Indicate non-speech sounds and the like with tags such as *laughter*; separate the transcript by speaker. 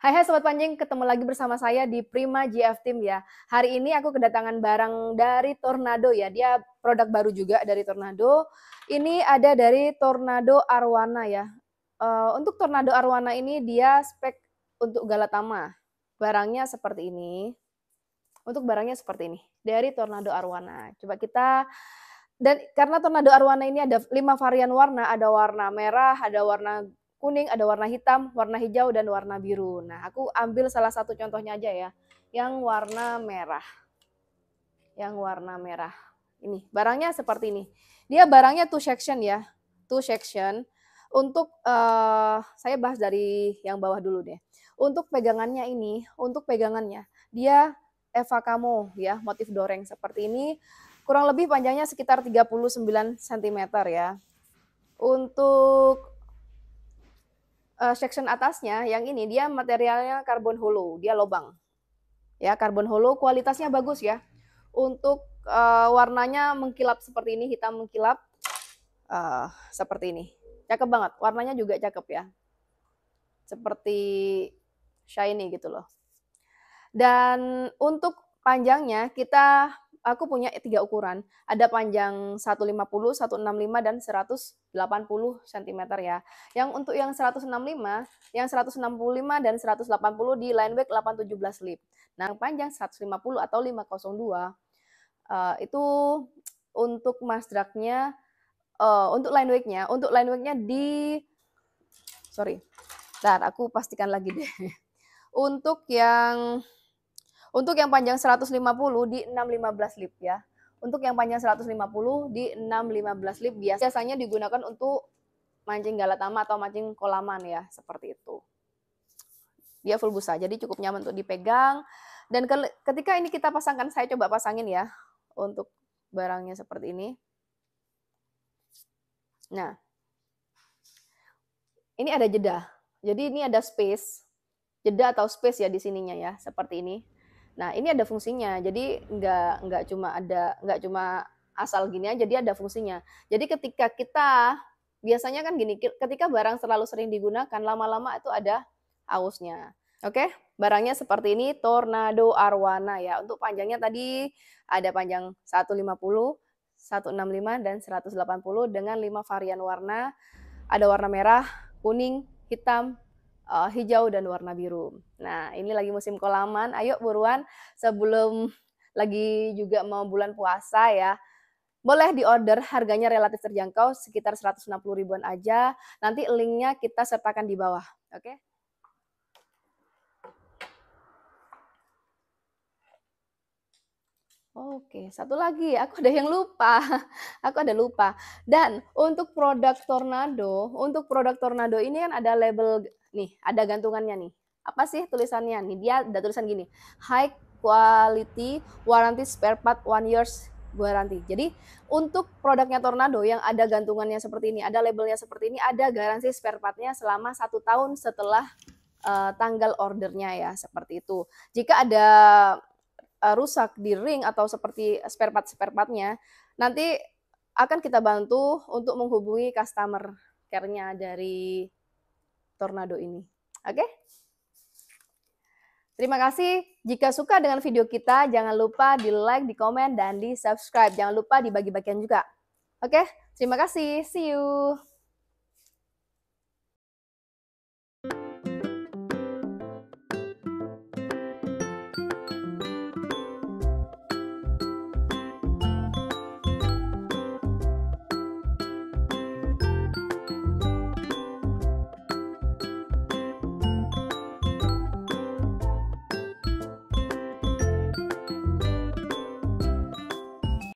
Speaker 1: Hai hai Sobat Panjang, ketemu lagi bersama saya di Prima GF Team ya. Hari ini aku kedatangan barang dari Tornado ya, dia produk baru juga dari Tornado. Ini ada dari Tornado Arwana ya. Uh, untuk Tornado Arwana ini dia spek untuk Galatama. Barangnya seperti ini. Untuk barangnya seperti ini, dari Tornado Arwana. Coba kita dan karena tornado arwana ini ada lima varian warna, ada warna merah, ada warna kuning, ada warna hitam, warna hijau, dan warna biru. Nah, aku ambil salah satu contohnya aja ya, yang warna merah. Yang warna merah. Ini, barangnya seperti ini. Dia barangnya two section ya, two section. Untuk, uh, saya bahas dari yang bawah dulu deh. Untuk pegangannya ini, untuk pegangannya, dia Eva Kamu ya, motif doreng seperti ini. Kurang lebih panjangnya sekitar 39 cm ya. Untuk uh, section atasnya yang ini dia materialnya karbon hollow, dia lobang. Ya, karbon hollow kualitasnya bagus ya. Untuk uh, warnanya mengkilap seperti ini, hitam mengkilap uh, seperti ini. Cakep banget, warnanya juga cakep ya. Seperti shiny gitu loh. Dan untuk panjangnya kita aku punya tiga ukuran. Ada panjang 150, 165 dan 180 cm ya. Yang untuk yang 165, yang 165 dan 180 di line back 817 lip. Nah, yang panjang 150 atau 502 uh, eh, itu untuk masdraknya uh, untuk line wake untuk line wake di sorry. Bentar, aku pastikan lagi deh. *laughs* Untuk yang untuk yang panjang 150 di 615 lip ya. Untuk yang panjang 150 di 615 lip biasanya digunakan untuk mancing galatama atau mancing kolaman ya, seperti itu. Dia full busa, jadi cukup nyaman untuk dipegang. Dan ke ketika ini kita pasangkan, saya coba pasangin ya untuk barangnya seperti ini. Nah, ini ada jeda. Jadi ini ada space, jeda atau space ya di sininya ya, seperti ini. Nah ini ada fungsinya, jadi nggak nggak cuma ada nggak cuma asal gini aja, jadi ada fungsinya. Jadi ketika kita biasanya kan gini, ketika barang selalu sering digunakan, lama-lama itu ada ausnya Oke, barangnya seperti ini Tornado Arwana ya. Untuk panjangnya tadi ada panjang 150, 165 dan 180 dengan lima varian warna. Ada warna merah, kuning, hitam, uh, hijau dan warna biru. Nah, ini lagi musim kolaman. Ayo buruan sebelum lagi juga mau bulan puasa ya. Boleh diorder. harganya relatif terjangkau sekitar 160 ribuan aja. Nanti linknya kita sertakan di bawah, oke? Okay? Oke, satu lagi, aku ada yang lupa. *laughs* Aku ada lupa. Dan untuk produk Tornado, untuk produk Tornado ini kan ada label Nih, ada gantungannya nih. Apa sih tulisannya? Nih, dia ada tulisan gini. High quality warranty spare part one years garansi Jadi untuk produknya Tornado yang ada gantungannya seperti ini, ada labelnya seperti ini, ada garansi spare partnya selama satu tahun setelah uh, tanggal ordernya ya seperti itu. Jika ada uh, rusak di ring atau seperti spare part spare partnya, nanti akan kita bantu untuk menghubungi customer care-nya dari tornado ini. Oke? Terima kasih. Jika suka dengan video kita, jangan lupa di like, di komen, dan di subscribe. Jangan lupa dibagi-bagian juga. Oke, terima kasih. See you.